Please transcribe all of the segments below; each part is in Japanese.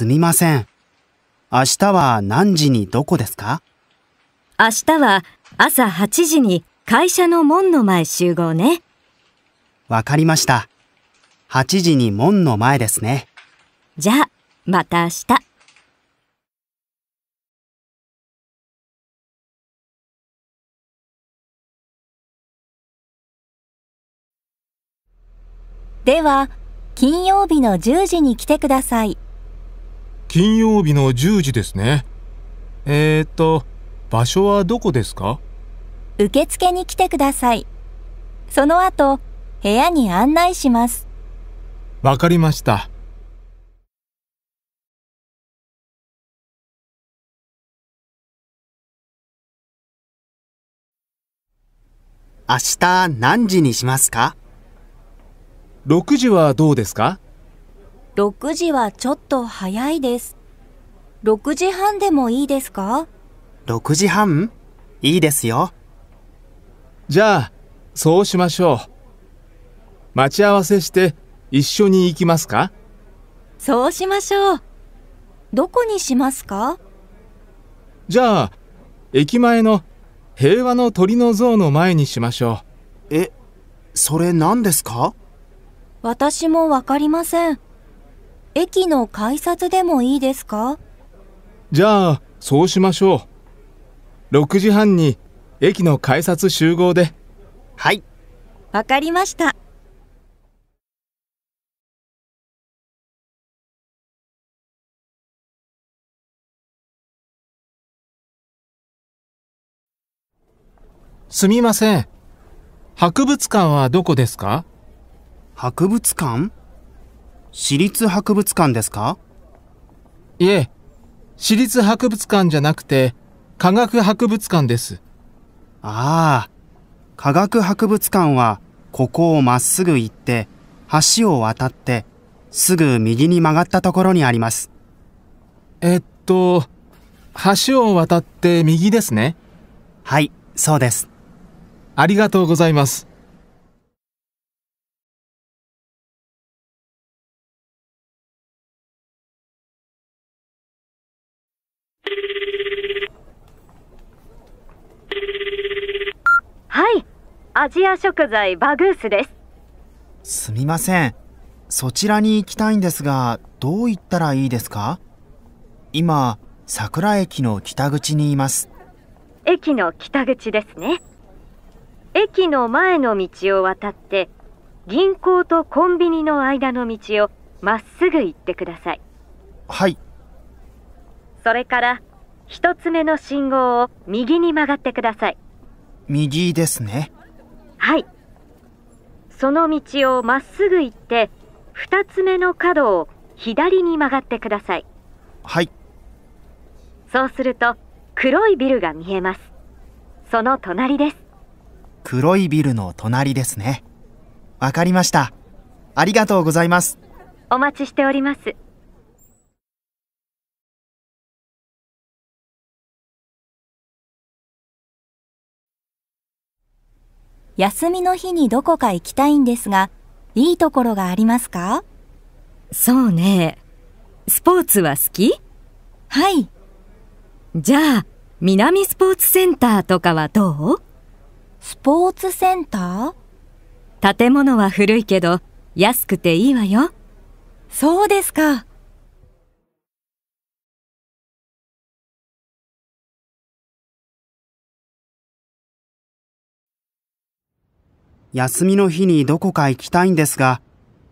すみません。明日は何時にどこですか明日は朝8時に会社の門の前集合ね。わかりました。8時に門の前ですね。じゃあ、また明日。では金曜日の10時に来てください。金曜日の10時ですね。えー、っと、場所はどこですか受付に来てください。その後、部屋に案内します。わかりました。明日何時にしますか ?6 時はどうですか6時はちょっと早いです。6時半でもいいですか ?6 時半いいですよ。じゃあ、そうしましょう。待ち合わせして一緒に行きますかそうしましょう。どこにしますかじゃあ、駅前の平和の鳥の像の前にしましょう。え、それ何ですか私もわかりません。駅の改札でもいいですかじゃあそうしましょう6時半に駅の改札集合ではいわかりましたすみません博物館はどこですか博物館私立博物館ですかいえ、私立博物館じゃなくて、科学博物館です。ああ、科学博物館は、ここをまっすぐ行って、橋を渡って、すぐ右に曲がったところにあります。えっと、橋を渡って右ですね。はい、そうです。ありがとうございます。アジア食材バグースです。すみません。そちらに行きたいんですが、どう行ったらいいですか今、桜駅の北口にいます。駅の北口ですね。駅の前の道を渡って、銀行とコンビニの間の道をまっすぐ行ってください。はい。それから、1つ目の信号を右に曲がってください。右ですね。はいその道をまっすぐ行って2つ目の角を左に曲がってくださいはいそうすると黒いビルが見えますその隣です黒いビルの隣ですねわかりましたありがとうございますお待ちしております休みの日にどこか行きたいんですが、いいところがありますかそうね。スポーツは好きはい。じゃあ、南スポーツセンターとかはどうスポーツセンター建物は古いけど、安くていいわよ。そうですか。休みの日にどこか行きたいんですが、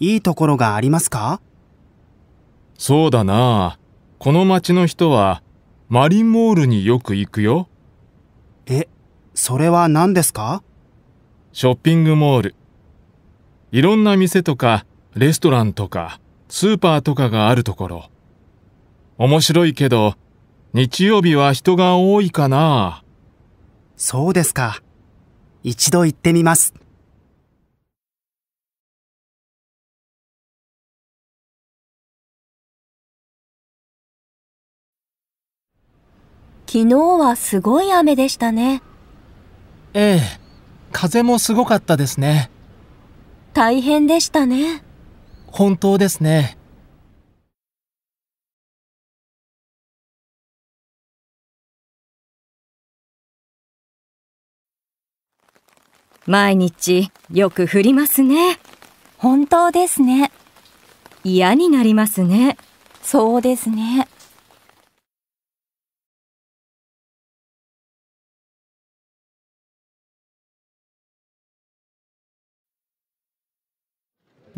いいところがありますかそうだなこの町の人は、マリンモールによく行くよ。え、それは何ですかショッピングモール。いろんな店とか、レストランとか、スーパーとかがあるところ。面白いけど、日曜日は人が多いかなそうですか。一度行ってみます。昨日はすごい雨でしたねええ風もすごかったですね大変でしたね本当ですね毎日よく降りますね本当ですね嫌になりますねそうですね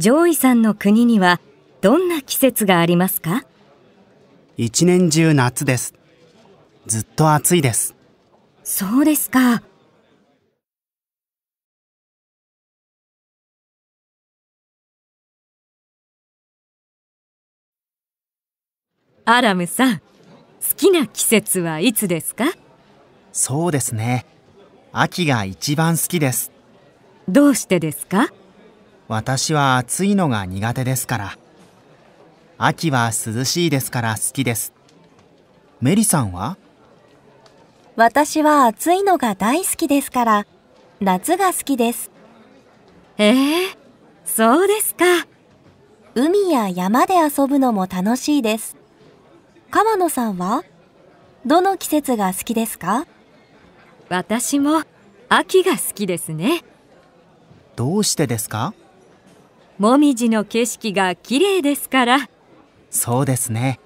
上位さんの国にはどんな季節がありますか一年中夏です。ずっと暑いです。そうですか。アラムさん、好きな季節はいつですかそうですね。秋が一番好きです。どうしてですか私は暑いのが苦手ですから。秋は涼しいですから好きです。メリさんは私は暑いのが大好きですから、夏が好きです。ええー、そうですか。海や山で遊ぶのも楽しいです。川野さんはどの季節が好きですか私も秋が好きですね。どうしてですかもみじの景色が綺麗ですからそうですね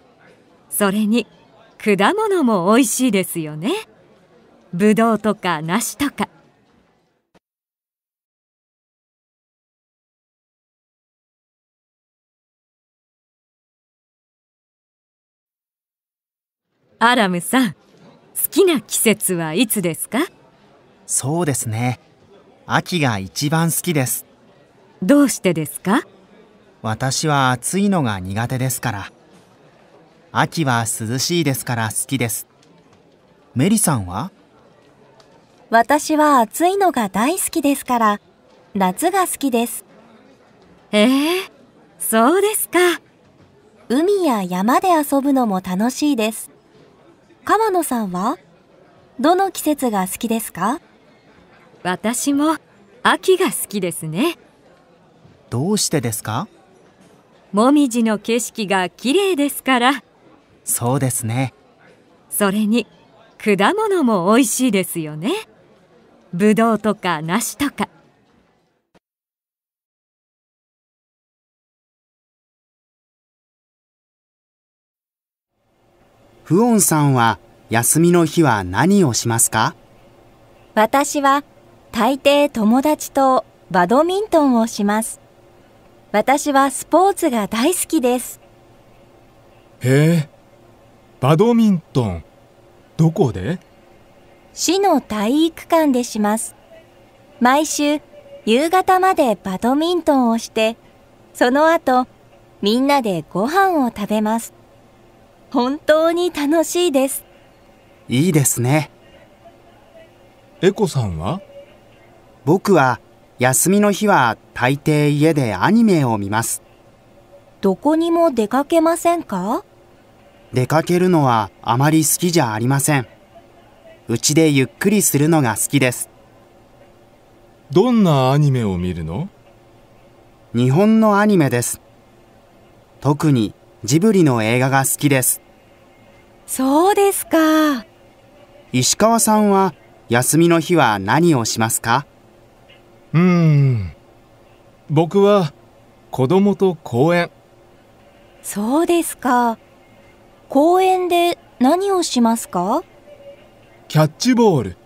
それに果物も美味しいですよねぶどうとか梨とかアラムさん好きな季節はいつですかそうですね秋が一番好きですどうしてですか私は暑いのが苦手ですから秋は涼しいですから好きですメリさんは私は暑いのが大好きですから夏が好きですええー、そうですか海や山で遊ぶのも楽しいです川野さんはどの季節が好きですか私も秋が好きですね。どうしてですかもみじの景色が綺麗ですからそうですねそれに果物も美味しいですよねぶどうとか梨とかフオンさんは休みの日は何をしますか私は大抵友達とバドミントンをします。私はスポーツが大好きですへえバドミントンどこで市の体育館でします毎週夕方までバドミントンをしてその後みんなでご飯を食べます本当に楽しいですいいですねエコさんは僕は休みの日は大抵家でアニメを見ます。どこにも出かけませんか出かけるのはあまり好きじゃありません。うちでゆっくりするのが好きです。どんなアニメを見るの日本のアニメです。特にジブリの映画が好きです。そうですか。石川さんは休みの日は何をしますかうーん僕は子供と公園そうですか公園で何をしますかキャッチボール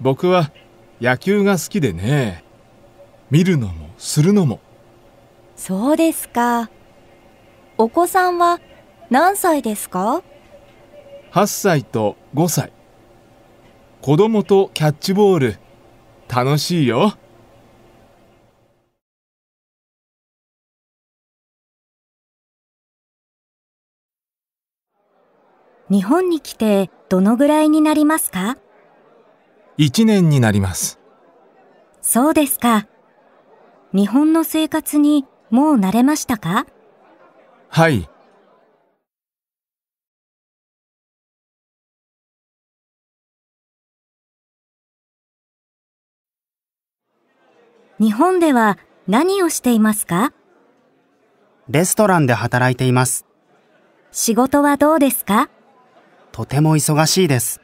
僕は野球が好きでね見るのもするのもそうですかお子さんは何歳ですか8歳と5歳子供とキャッチボール楽しいよ。日本に来てどのぐらいになりますか一年になります。そうですか。日本の生活にもう慣れましたかはい。日本では何をしていますかレストランで働いています。仕事はどうですかとても忙しいです。